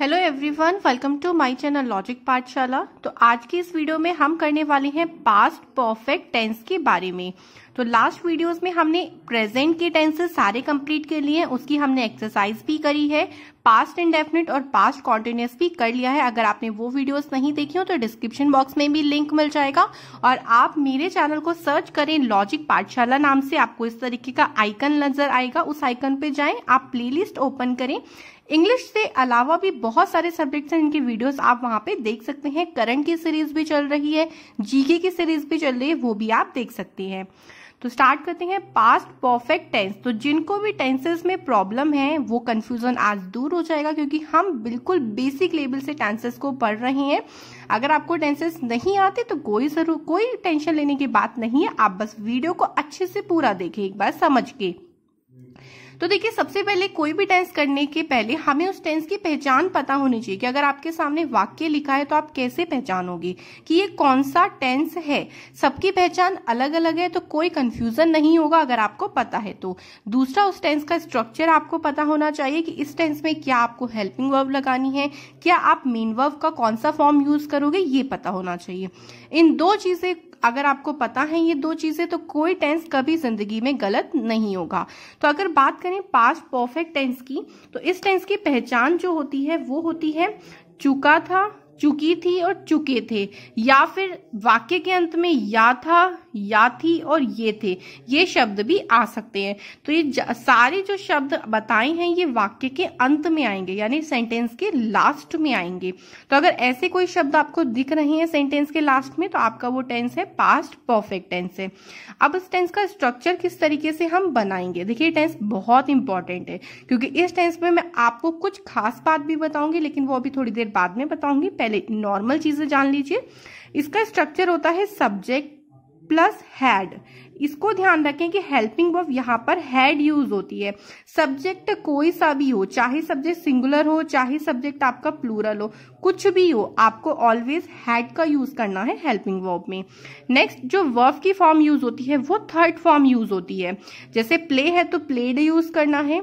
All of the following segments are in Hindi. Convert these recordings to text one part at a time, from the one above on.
hello everyone welcome to my channel logic Pathshala तो आज की इस वीडियो में हम करने वाले हैं पास्ट परफेक्ट टेंस के बारे में तो लास्ट वीडियोस में हमने प्रेजेंट के टेंसेस सारे कंप्लीट कर लिए हैं उसकी हमने एक्सरसाइज भी करी है पास्ट इंडेफिनिट और पास्ट कॉन्टिन्यूस भी कर लिया है अगर आपने वो वीडियोस नहीं देखी हो तो डिस्क्रिप्शन बॉक्स में भी लिंक मिल जाएगा और आप मेरे चैनल को सर्च करें लॉजिक पाठशाला नाम से आपको इस तरीके का आइकन नजर आएगा उस आइकन पे जाएं आप प्लेलिस्ट ओपन करें इंग्लिश से अलावा भी बहुत सारे सब्जेक्ट्स हैं इनके वीडियोस आप वहां पे देख सकते हैं करंट की सीरीज भी चल रही है जीके की सीरीज भी चल रही है वो भी आप देख सकते हैं तो स्टार्ट करते हैं पास्ट परफेक्ट टेंस तो जिनको भी टेंसेस में प्रॉब्लम है वो कंफ्यूजन आज दूर हो जाएगा क्योंकि हम बिल्कुल बेसिक लेवल से टेंसेस को पढ़ रहे हैं अगर आपको टेंसेस नहीं आते तो कोई जरूर कोई टेंशन लेने की बात नहीं है आप बस वीडियो को अच्छे से पूरा देखें एक बार समझ के तो देखिए सबसे पहले कोई भी टेंस करने के पहले हमें उस टेंस की पहचान पता होनी चाहिए कि अगर आपके सामने वाक्य लिखा है तो आप कैसे पहचानोगे कि ये कौन सा टेंस है सबकी पहचान अलग अलग है तो कोई कंफ्यूजन नहीं होगा अगर आपको पता है तो दूसरा उस टेंस का स्ट्रक्चर आपको पता होना चाहिए कि इस टेंस में क्या आपको हेल्पिंग वर्व लगानी है क्या आप मेन वर्व का कौन सा फॉर्म यूज करोगे ये पता होना चाहिए इन दो चीजें अगर आपको पता है ये दो चीज़ें तो कोई टेंस कभी ज़िंदगी में गलत नहीं होगा तो अगर बात करें पास्ट परफेक्ट टेंस की तो इस टेंस की पहचान जो होती है वो होती है चुका था चुकी थी और चुके थे या फिर वाक्य के अंत में या था या थी और ये थे ये शब्द भी आ सकते हैं तो ये सारे जो शब्द बताए हैं ये वाक्य के अंत में आएंगे यानी सेंटेंस के लास्ट में आएंगे तो अगर ऐसे कोई शब्द आपको दिख रहे हैं सेंटेंस के लास्ट में तो आपका वो टेंस है पास्ट परफेक्ट टेंस है अब इस टेंस का स्ट्रक्चर किस तरीके से हम बनाएंगे देखिए टेंस बहुत इंपॉर्टेंट है क्योंकि इस टेंस में मैं आपको कुछ खास बात भी बताऊंगी लेकिन वो अभी थोड़ी देर बाद में बताऊंगी पहले नॉर्मल चीजें जान लीजिए इसका स्ट्रक्चर होता है सब्जेक्ट प्लस हैड इसको ध्यान रखें कि हेल्पिंग वर्ब यहाँ पर हैड यूज होती है सब्जेक्ट कोई सा भी हो चाहे सब्जेक्ट सिंगुलर हो चाहे सब्जेक्ट आपका प्लूरल हो कुछ भी हो आपको ऑलवेज हैड का यूज करना है हेल्पिंग वर्ब में नेक्स्ट जो वर्ब की फॉर्म यूज होती है वो थर्ड फॉर्म यूज होती है जैसे प्ले है तो प्लेड यूज करना है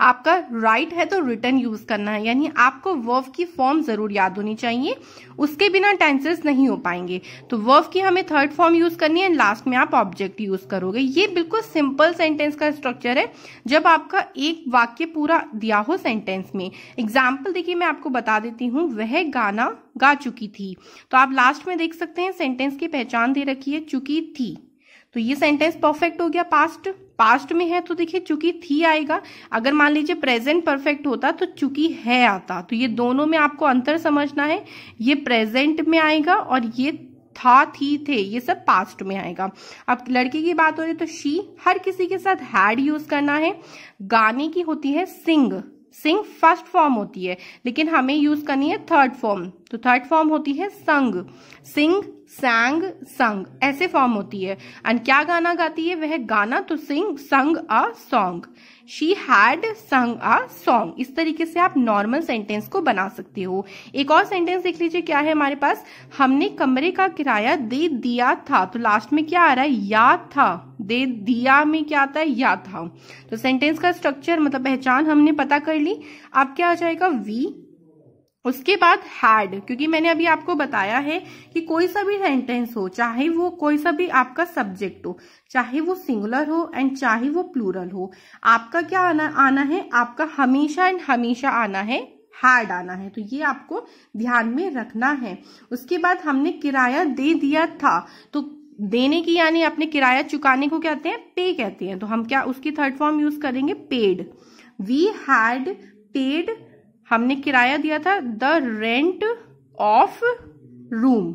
आपका राइट है तो रिटर्न यूज करना है यानी आपको वर्व की फॉर्म जरूर याद होनी चाहिए उसके बिना टेंसेस नहीं हो पाएंगे तो वर्व की हमें थर्ड फॉर्म यूज करनी है लास्ट में आप ऑब्जेक्ट यूज करोगे ये बिल्कुल सिंपल सेंटेंस का स्ट्रक्चर है जब आपका एक वाक्य पूरा दिया हो सेंटेंस में एग्जाम्पल देखिए मैं आपको बता देती हूँ वह गाना गा चुकी थी तो आप लास्ट में देख सकते हैं सेंटेंस की पहचान दे रखी है चुकी थी तो ये सेंटेंस परफेक्ट हो गया पास्ट पास्ट में है तो देखिए चूंकि थी आएगा अगर मान लीजिए प्रेजेंट परफेक्ट होता तो चूंकि है आता तो ये दोनों में आपको अंतर समझना है ये प्रेजेंट में आएगा और ये था थी थे ये सब पास्ट में आएगा अब लड़की की बात हो रही तो शी हर किसी के साथ हैड यूज करना है गाने की होती है सिंग सिंग फर्स्ट फॉर्म होती है लेकिन हमें यूज करनी है थर्ड फॉर्म तो थर्ड फॉर्म होती है संग सिंग सैंग संग ऐसे फॉर्म होती है एंड क्या गाना गाती है वह गाना तो सिंग संग अ सॉन्ग शी हैड संग अ सॉन्ग इस तरीके से आप नॉर्मल सेंटेंस को बना सकते हो एक और सेंटेंस देख लीजिए क्या है हमारे पास हमने कमरे का किराया दे दिया था तो लास्ट में क्या आ रहा है या था दे दिया में क्या आता है या था तो सेंटेंस का स्ट्रक्चर मतलब पहचान हमने पता कर ली अब क्या आ जाएगा वी उसके बाद हैड क्योंकि मैंने अभी आपको बताया है कि कोई सा भी सेंटेंस हो चाहे वो कोई सा भी आपका सब्जेक्ट हो चाहे वो सिंगुलर हो एंड चाहे वो प्लूरल हो आपका क्या आना आना है आपका हमेशा एंड हमेशा आना है हार्ड आना है तो ये आपको ध्यान में रखना है उसके बाद हमने किराया दे दिया था तो देने की यानी अपने किराया चुकाने को कहते हैं पे कहते हैं तो हम क्या उसकी थर्ड फॉर्म यूज करेंगे पेड वी हैड पेड हमने किराया दिया था द रेंट ऑफ रूम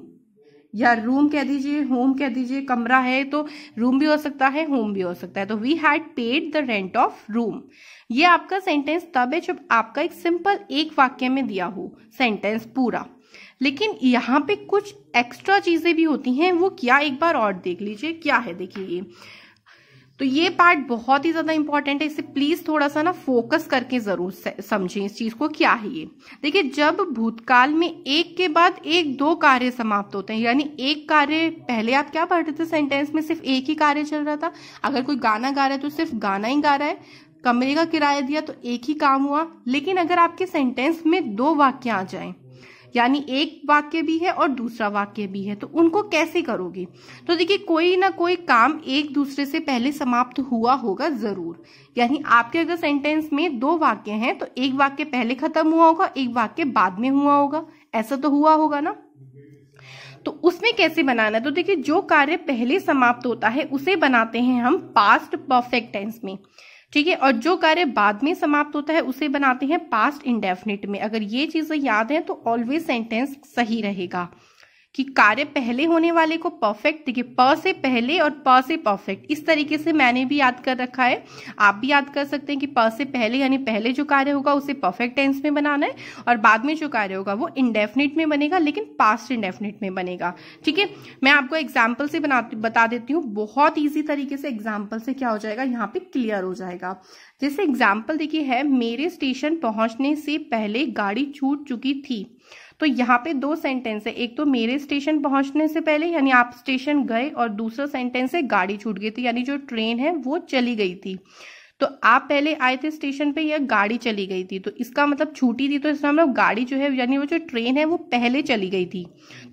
या रूम कह दीजिए होम कह दीजिए कमरा है तो रूम भी हो सकता है होम भी हो सकता है तो we had paid the rent of room ये आपका सेंटेंस तब है जब आपका एक सिंपल एक वाक्य में दिया हो सेंटेंस पूरा लेकिन यहाँ पे कुछ एक्स्ट्रा चीजें भी होती हैं वो क्या एक बार और देख लीजिए क्या है देखिए ये तो ये पार्ट बहुत ही ज्यादा इंपॉर्टेंट है इसे प्लीज थोड़ा सा ना फोकस करके जरूर समझें इस चीज को क्या है ये देखिए जब भूतकाल में एक के बाद एक दो कार्य समाप्त होते हैं यानी एक कार्य पहले आप क्या पढ़ रहे थे सेंटेंस में सिर्फ एक ही कार्य चल रहा था अगर कोई गाना गा रहा है तो सिर्फ गाना ही गा रहा है कमरे का किराया दिया तो एक ही काम हुआ लेकिन अगर आपके सेंटेंस में दो वाक्य आ जाएं यानी एक वाक्य भी है और दूसरा वाक्य भी है तो उनको कैसे करोगे तो देखिए कोई ना कोई काम एक दूसरे से पहले समाप्त हुआ होगा जरूर यानी आपके अगर सेंटेंस में दो वाक्य हैं तो एक वाक्य पहले खत्म हुआ होगा एक वाक्य बाद में हुआ होगा ऐसा तो हुआ होगा ना तो उसमें कैसे बनाना है तो देखिए जो कार्य पहले समाप्त होता है उसे बनाते हैं हम पास्ट परफेक्ट टेंस में ठीक है और जो कार्य बाद में समाप्त होता है उसे बनाते हैं पास्ट इंडेफिनिट में अगर ये चीजें याद है तो ऑलवेज सेंटेंस सही रहेगा कि कार्य पहले होने वाले को परफेक्ट देखिए प से पहले और प से परफेक्ट इस तरीके से मैंने भी याद कर रखा है आप भी याद कर सकते हैं कि प से पहले यानी पहले जो कार्य होगा उसे परफेक्ट टेंस में बनाना है और बाद में जो कार्य होगा वो इंडेफिनिट में बनेगा लेकिन पास्ट इंडेफिनिट में बनेगा ठीक है मैं आपको एग्जाम्पल से बना बता देती हूँ बहुत ईजी तरीके से एग्जाम्पल से क्या हो जाएगा यहाँ पे क्लियर हो जाएगा जैसे एग्जाम्पल देखिए है मेरे स्टेशन पहुंचने से पहले गाड़ी छूट चुकी थी तो यहाँ पे दो सेंटेंस है एक तो मेरे स्टेशन पहुंचने से पहले यानी आप स्टेशन गए और दूसरा सेंटेंस है गाड़ी छूट गई थी यानी जो ट्रेन है वो चली गई थी तो आप पहले आए थे स्टेशन पे या गाड़ी चली गई थी तो इसका मतलब छूटी थी तो इसमें मतलब गाड़ी जो है यानी वो जो ट्रेन है वो पहले चली गई थी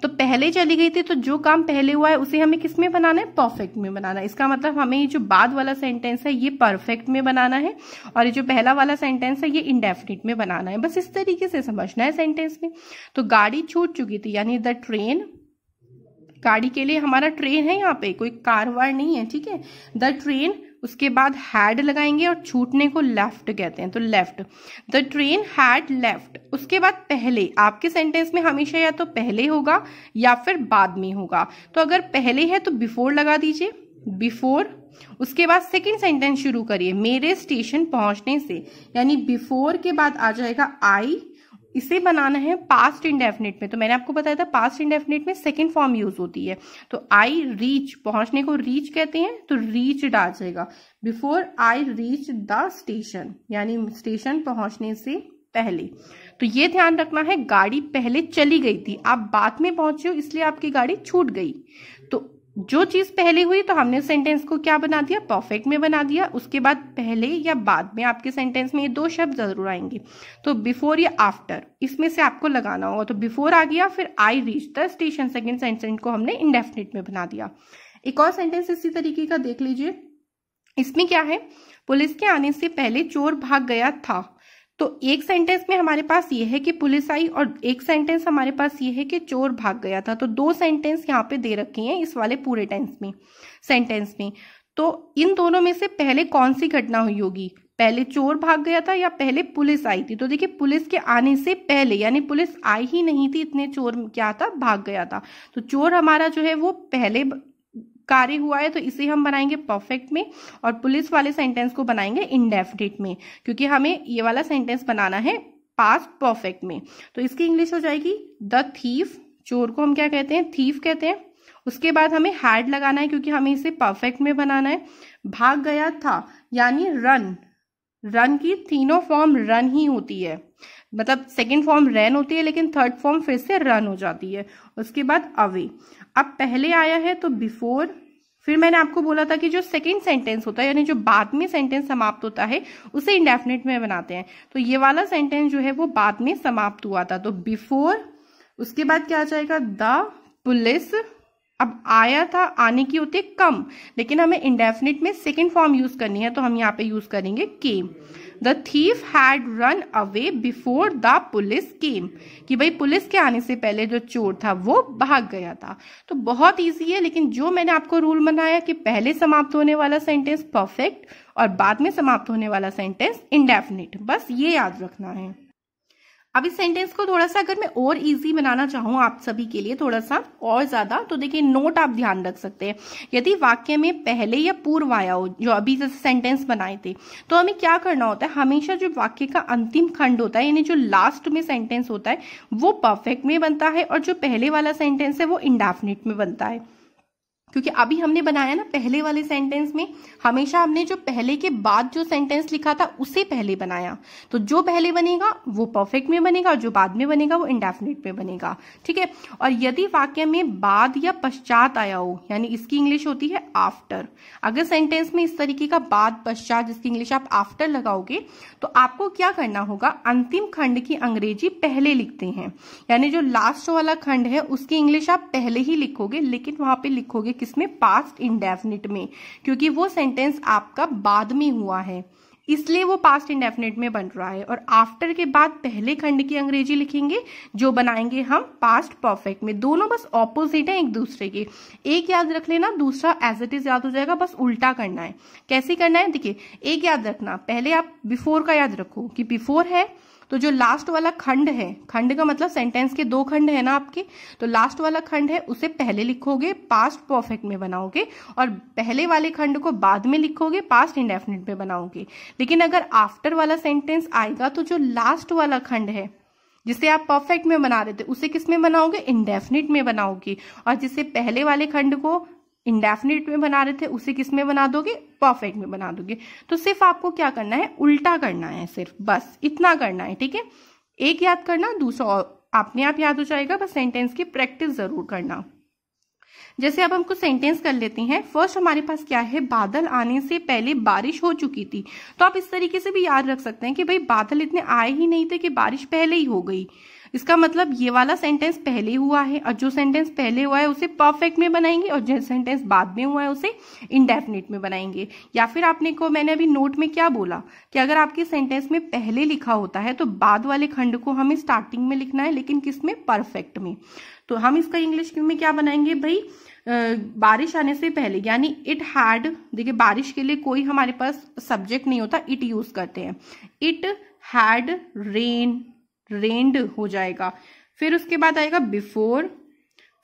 तो पहले चली गई थी तो जो काम पहले हुआ है उसे हमें किस में बनाना है परफेक्ट में बनाना है इसका मतलब हमें ये जो बाद वाला सेंटेंस है ये परफेक्ट में बनाना है और ये जो पहला वाला सेंटेंस है ये इनडेफिनिट में बनाना है बस इस तरीके से समझना है सेंटेंस में तो गाड़ी छूट चुकी थी यानी द ट्रेन गाड़ी के लिए हमारा ट्रेन है यहाँ पे कोई कार वार नहीं है ठीक है द ट्रेन उसके बाद हैड लगाएंगे और छूटने को लेफ्ट कहते हैं तो left the train had left उसके बाद पहले आपके सेंटेंस में हमेशा या तो पहले होगा या फिर बाद में होगा तो अगर पहले है तो बिफोर लगा दीजिए बिफोर उसके बाद सेकंड सेंटेंस शुरू करिए मेरे स्टेशन पहुंचने से यानी बिफोर के बाद आ जाएगा आई इसे बनाना है पास्ट इंडेफिनिट में तो मैंने आपको बताया था पास्ट इंडेफिनिट में सेकेंड फॉर्म यूज होती है तो आई रीच पहुंचने को रीच कहते हैं तो रीच आ जाएगा before I reach the station यानी स्टेशन पहुंचने से पहले तो ये ध्यान रखना है गाड़ी पहले चली गई थी आप बाद में पहुंचे हो इसलिए आपकी गाड़ी छूट गई जो चीज पहले हुई तो हमने सेंटेंस को क्या बना दिया परफेक्ट में बना दिया उसके बाद पहले या बाद में आपके सेंटेंस में ये दो शब्द जरूर आएंगे तो बिफोर या आफ्टर इसमें से आपको लगाना होगा तो बिफोर आ गया फिर I reach the station second sentence को हमने इंडेफिनेट में बना दिया एक और सेंटेंस इसी तरीके का देख लीजिए इसमें क्या है पुलिस के आने से पहले चोर भाग गया था तो एक सेंटेंस में हमारे पास ये है कि पुलिस आई और एक सेंटेंस हमारे पास ये है कि चोर भाग गया था तो दो सेंटेंस यहाँ पे दे रखे हैं इस वाले पूरे टेंस में सेंटेंस में तो इन दोनों में से पहले कौन सी घटना हुई होगी पहले चोर भाग गया था या पहले पुलिस आई थी तो देखिए पुलिस के आने से पहले यानी पुलिस आई ही नहीं थी इतने चोर क्या था भाग गया था तो चोर हमारा जो है वो पहले कार्य हुआ है तो इसे हम बनाएंगे परफेक्ट में और पुलिस वाले सेंटेंस को बनाएंगे इनडेफिनिट में क्योंकि हमें ये वाला सेंटेंस बनाना है पास्ट परफेक्ट में तो इसकी इंग्लिश हो जाएगी द थीफ चोर को हम क्या कहते हैं थीफ कहते हैं उसके बाद हमें हार्ड लगाना है क्योंकि हमें इसे परफेक्ट में बनाना है भाग गया था यानी रन रन की तीनों फॉर्म रन ही होती है मतलब सेकेंड फॉर्म रन होती है लेकिन थर्ड फॉर्म फिर से रन हो जाती है उसके बाद अवे अब पहले आया है तो बिफोर फिर मैंने आपको बोला था कि जो सेकेंड सेंटेंस होता है यानी जो बाद में सेंटेंस समाप्त होता है उसे इंडेफिनेट में बनाते हैं तो ये वाला सेंटेंस जो है वो बाद में समाप्त हुआ था तो बिफोर उसके बाद क्या आ जाएगा द पुलिस अब आया था आने की होती कम लेकिन हमें इंडेफिनिट में सेकेंड फॉर्म यूज करनी है तो हम यहाँ पे यूज करेंगे came the thief had run away before the police came कि भाई पुलिस के आने से पहले जो चोर था वो भाग गया था तो बहुत ईजी है लेकिन जो मैंने आपको रूल बनाया कि पहले समाप्त होने वाला सेंटेंस परफेक्ट और बाद में समाप्त होने वाला सेंटेंस इंडेफिनिट बस ये याद रखना है अब इस सेंटेंस को थोड़ा सा अगर मैं और इजी बनाना चाहूँ आप सभी के लिए थोड़ा सा और ज्यादा तो देखिए नोट आप ध्यान रख सकते हैं यदि वाक्य में पहले या पूर्व आया हो जो अभी जैसे सेंटेंस बनाए थे तो हमें क्या करना होता है हमेशा जो वाक्य का अंतिम खंड होता है यानी जो लास्ट में सेंटेंस होता है वो परफेक्ट में बनता है और जो पहले वाला सेंटेंस है वो इंडेफिनिट में बनता है क्योंकि अभी हमने बनाया ना पहले वाले सेंटेंस में हमेशा हमने जो पहले के बाद जो सेंटेंस लिखा था उसे पहले बनाया तो जो पहले बनेगा वो परफेक्ट में बनेगा और जो बाद में बनेगा वो इंडेफिनेट में बनेगा ठीक है और यदि वाक्य में बाद या पश्चात आया हो यानी इसकी इंग्लिश होती है आफ्टर अगर सेंटेंस में इस तरीके का बाद पश्चात जिसकी इंग्लिश आप आफ्टर लगाओगे तो आपको क्या करना होगा अंतिम खंड की अंग्रेजी पहले लिखते हैं यानी जो लास्ट वाला खंड है उसकी इंग्लिश आप पहले ही लिखोगे लेकिन वहां पे लिखोगे किस किसमें पास्ट इंडेफिनिट में क्योंकि वो सेंटेंस आपका बाद में हुआ है इसलिए वो पास्ट इंडेफिनिट में बन रहा है और आफ्टर के बाद पहले खंड की अंग्रेजी लिखेंगे जो बनाएंगे हम पास्ट परफेक्ट में दोनों बस ऑपोजिट हैं एक दूसरे के एक याद रख लेना दूसरा एज इट इज याद हो जाएगा बस उल्टा करना है कैसे करना है देखिए एक याद रखना पहले आप बिफोर का याद रखो कि बिफोर है तो जो लास्ट वाला खंड है खंड का मतलब सेंटेंस के दो खंड है ना आपके तो लास्ट वाला खंड है उसे पहले लिखोगे पास्ट परफेक्ट में बनाओगे और पहले वाले खंड को बाद में लिखोगे पास्ट इंडेफिनिट में बनाओगे लेकिन अगर आफ्टर वाला सेंटेंस आएगा तो जो लास्ट वाला खंड है जिसे आप परफेक्ट में बना रहे थे उसे किस में बनाओगे इंडेफिनिट में बनाओगे और जिसे पहले वाले खंड को इंडेफिनेट में बना रहे थे उसे किस में बना दोगे परफेक्ट में बना दोगे तो सिर्फ आपको क्या करना है उल्टा करना है सिर्फ बस इतना करना है ठीक है एक याद करना दूसरा अपने आप याद हो जाएगा बस सेंटेंस की प्रैक्टिस जरूर करना जैसे अब हम कुछ सेंटेंस कर लेते हैं फर्स्ट हमारे पास क्या है बादल आने से पहले बारिश हो चुकी थी तो आप इस तरीके से भी याद रख सकते हैं कि भाई बादल इतने आए ही नहीं थे कि बारिश पहले ही हो गई इसका मतलब ये वाला सेंटेंस पहले हुआ है और जो सेंटेंस पहले हुआ है उसे परफेक्ट में बनाएंगे और जो सेंटेंस बाद में हुआ है उसे इनडेफिनेट में बनाएंगे या फिर आपने को मैंने अभी नोट में क्या बोला कि अगर आपके सेंटेंस में पहले लिखा होता है तो बाद वाले खंड को हमें स्टार्टिंग में लिखना है लेकिन किस में परफेक्ट में तो हम इसका इंग्लिश में क्या बनाएंगे भाई बारिश आने से पहले यानी इट हैड देखिए बारिश के लिए कोई हमारे पास सब्जेक्ट नहीं होता इट यूज करते हैं इट हैड रेन रेंड हो जाएगा फिर उसके बाद आएगा बिफोर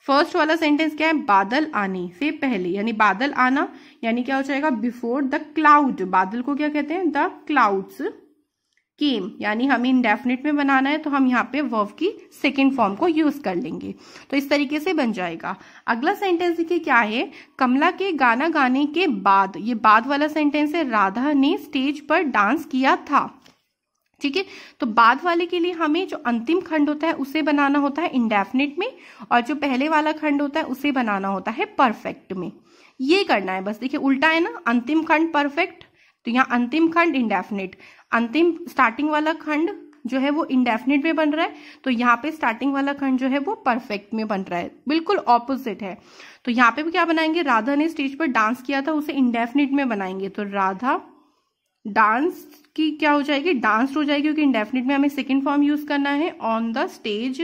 फर्स्ट वाला सेंटेंस क्या है बादल आने से पहले यानी बादल आना यानी क्या हो जाएगा बिफोर द क्लाउड बादल को क्या कहते हैं द क्लाउड्स केम यानी हमें इनडेफिनेट में बनाना है तो हम यहाँ पे वर्व की सेकेंड फॉर्म को यूज कर लेंगे तो इस तरीके से बन जाएगा अगला सेंटेंस देखिए क्या है कमला के गाना गाने के बाद ये बाद वाला सेंटेंस है राधा ने स्टेज पर डांस किया था ठीक है तो बाद वाले के लिए हमें जो अंतिम खंड होता है उसे बनाना होता है इंडेफिनेट में और जो पहले वाला खंड होता है उसे बनाना होता है परफेक्ट में ये करना है बस देखिए उल्टा है ना अंतिम खंड परफेक्ट तो यहाँ अंतिम खंड इंडेफिनेट अंतिम स्टार्टिंग वाला खंड जो है वो इंडेफिनेट में बन रहा है तो यहाँ पे स्टार्टिंग वाला खंड जो है वो परफेक्ट में बन रहा है बिल्कुल ऑपोजिट है तो यहाँ पे भी क्या बनाएंगे राधा ने स्टेज पर डांस किया था उसे इंडेफिनेट में बनाएंगे तो राधा डांस की क्या हो जाएगी डांस हो जाएगी क्योंकि इंडेफिनिट में हमें सेकेंड फॉर्म यूज करना है ऑन द स्टेज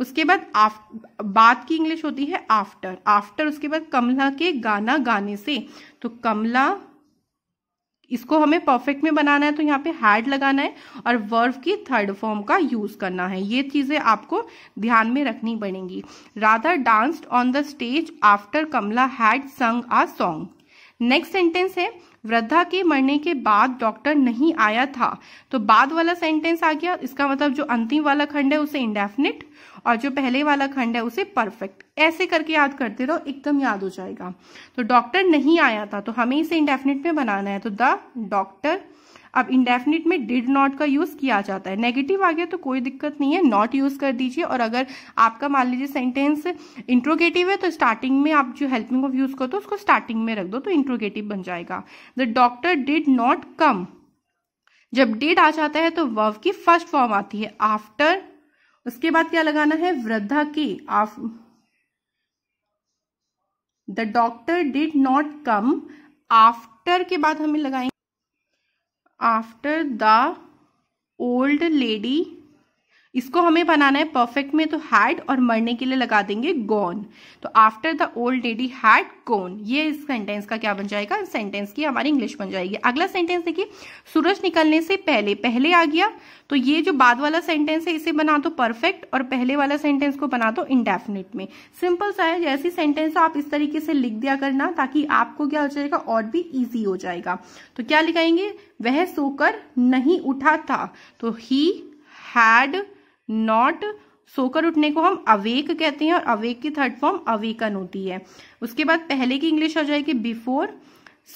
उसके बाद बात की इंग्लिश होती है आफ्टर आफ्टर उसके बाद कमला के गाना गाने से तो कमला इसको हमें परफेक्ट में बनाना है तो यहाँ पे हैड लगाना है और वर्व की थर्ड फॉर्म का यूज करना है ये चीजें आपको ध्यान में रखनी पड़ेंगी Radha danced on the stage after Kamala had sung a song next sentence है वृद्धा के मरने के बाद डॉक्टर नहीं आया था तो बाद वाला सेंटेंस आ गया इसका मतलब जो अंतिम वाला खंड है उसे इंडेफिनिट और जो पहले वाला खंड है उसे परफेक्ट ऐसे करके याद करते रहो एकदम याद हो जाएगा तो डॉक्टर नहीं आया था तो हमें इसे इंडेफिनिट में बनाना है तो द डॉक्टर अब इंडेफिनिट में डिड नॉट का यूज किया जाता है नेगेटिव आ गया तो कोई दिक्कत नहीं है नॉट यूज कर दीजिए और अगर आपका मान लीजिए सेंटेंस इंट्रोगेटिव है तो स्टार्टिंग में आप जो हेल्पिंग ऑफ यूज कर दो उसको स्टार्टिंग में रख दो तो इंट्रोगेटिव बन जाएगा the doctor did not come जब डिड आ जाता है तो वर्व की फर्स्ट फॉर्म आती है आफ्टर उसके बाद क्या लगाना है वृद्धा की of the doctor did not come after के बाद हमें लगाएंगे after the old lady इसको हमें बनाना है परफेक्ट में तो हैड और मरने के लिए लगा देंगे गॉन तो after the old lady had gone ये इस सेंटेंस का क्या बन जाएगा सेंटेंस की हमारी इंग्लिश बन जाएगी अगला सेंटेंस देखिए सूरज निकलने से पहले पहले आ गया तो ये जो बाद वाला सेंटेंस है इसे बना दो परफेक्ट और पहले वाला सेंटेंस को बना दो इनडेफिनेट में सिंपल सा है जैसी सेंटेंस आप इस तरीके से लिख दिया करना ताकि आपको क्या हो जाएगा और भी ईजी हो जाएगा तो क्या लिखाएंगे वह सोकर नहीं उठा था तो ही हैड नॉट सोकर उठने को हम अवेक कहते हैं और अवेक की थर्ड फॉर्म अवेकन होती है उसके बाद पहले की इंग्लिश आ जाएगी बिफोर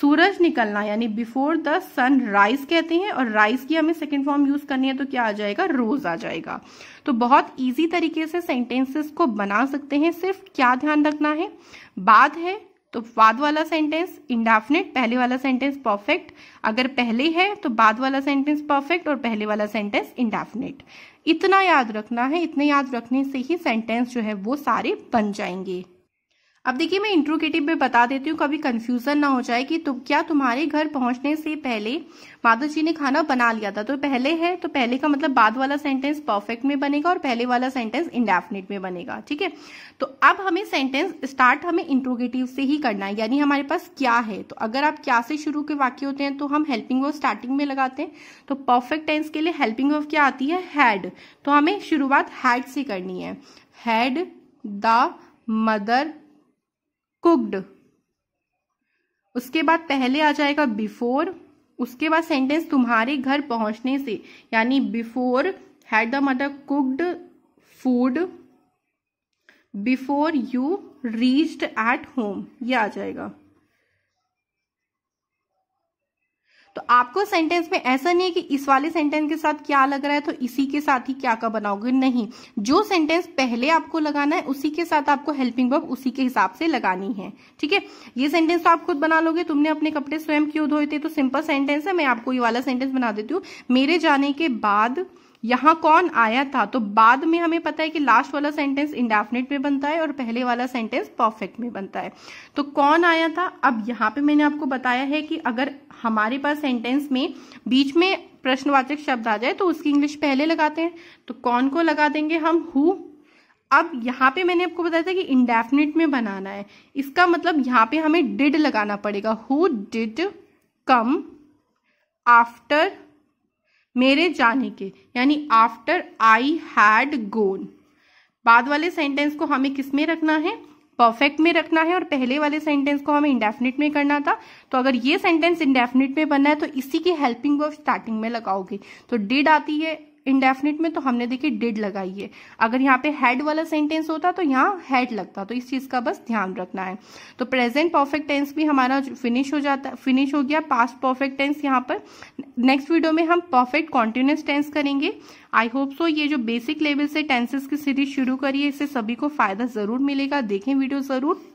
सूरज निकलना यानी बिफोर द सन राइज कहते हैं और राइज की हमें सेकेंड फॉर्म यूज करनी है तो क्या आ जाएगा रोज आ जाएगा तो बहुत इजी तरीके से सेंटेंसेस को बना सकते हैं सिर्फ क्या ध्यान रखना है बाद है तो बाद वाला सेंटेंस इंडाफिनेट पहले वाला सेंटेंस परफेक्ट अगर पहले है तो बाद वाला सेंटेंस परफेक्ट और पहले वाला सेंटेंस इंडाफिनेट इतना याद रखना है इतने याद रखने से ही सेंटेंस जो है वो सारे बन जाएंगे अब देखिए मैं इंट्रोगेटिव में बता देती हूँ कभी कन्फ्यूजन ना हो जाए कि तुम क्या तुम्हारे घर पहुंचने से पहले माता जी ने खाना बना लिया था तो पहले है तो पहले का मतलब बाद वाला सेंटेंस परफेक्ट में बनेगा और पहले वाला सेंटेंस इंडेफिनेट में बनेगा ठीक है तो अब हमें सेंटेंस स्टार्ट हमें इंट्रोगेटिव से ही करना है यानी हमारे पास क्या है तो अगर आप क्या से शुरू के वाक्य होते हैं तो हम हेल्पिंग वो स्टार्टिंग में लगाते हैं तो परफेक्ट टेंस के लिए हेल्पिंग वर्ब क्या आती है हैड तो हमें शुरुआत हैड से करनी है हैड द मदर कुक्ड उसके बाद पहले आ जाएगा बिफोर उसके बाद सेंटेंस तुम्हारे घर पहुंचने से यानी before had the mother cooked food before you reached at home ये आ जाएगा तो आपको सेंटेंस में ऐसा नहीं है कि इस वाले सेंटेंस के साथ क्या लग रहा है तो इसी के साथ ही क्या का बनाओगे नहीं जो सेंटेंस पहले आपको लगाना है उसी के साथ आपको हेल्पिंग वर्ब उसी के हिसाब से लगानी है ठीक है ये सेंटेंस तो आप खुद बना लोगे तुमने अपने कपड़े स्वयं क्यों धोए थे तो सिंपल सेंटेंस है मैं आपको ये वाला सेंटेंस बना देती हूँ मेरे जाने के बाद यहाँ कौन आया था तो बाद में हमें पता है कि लास्ट वाला सेंटेंस इंडेफिनेट में बनता है और पहले वाला सेंटेंस परफेक्ट में बनता है तो कौन आया था अब यहाँ पे मैंने आपको बताया है कि अगर हमारे पास सेंटेंस में बीच में प्रश्नवाचक शब्द आ जाए तो उसकी इंग्लिश पहले लगाते हैं तो कौन को लगा देंगे हम हु अब यहाँ पे मैंने आपको बताया था कि इंडेफिनेट में बनाना है इसका मतलब यहाँ पे हमें डिड लगाना पड़ेगा हु डिड कम आफ्टर मेरे जाने के यानी आफ्टर आई हैड गोन बाद वाले सेंटेंस को हमें किस में रखना है परफेक्ट में रखना है और पहले वाले सेंटेंस को हमें इंडेफिनिट में करना था तो अगर ये सेंटेंस इंडेफिनिट में बनना है तो इसी की हेल्पिंग वर्ब स्टार्टिंग में लगाओगे तो डिड आती है इनडेफिनेट में तो हमने देखिए डिड लगाई है अगर यहाँ पे हैड वाला सेंटेंस होता तो यहाँ हैड लगता तो इस चीज का बस ध्यान रखना है तो प्रेजेंट परफेक्ट टेंस भी हमारा फिनिश हो जाता फिनिश हो गया पास्ट परफेक्ट टेंस यहाँ पर नेक्स्ट वीडियो में हम परफेक्ट कॉन्टिन्यूस टेंस करेंगे आई होप सो ये जो बेसिक लेवल से टेंसेस की सीरीज शुरू करिए इससे सभी को फायदा जरूर मिलेगा देखें वीडियो जरूर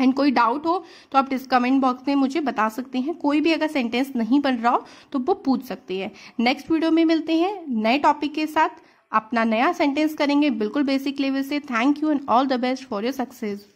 एंड कोई डाउट हो तो आप कमेंट बॉक्स में मुझे बता सकते हैं कोई भी अगर सेंटेंस नहीं बन रहा हो तो वो पूछ सकते हैं नेक्स्ट वीडियो में मिलते हैं नए टॉपिक के साथ अपना नया सेंटेंस करेंगे बिल्कुल बेसिक लेवल से thank you and all the best for your success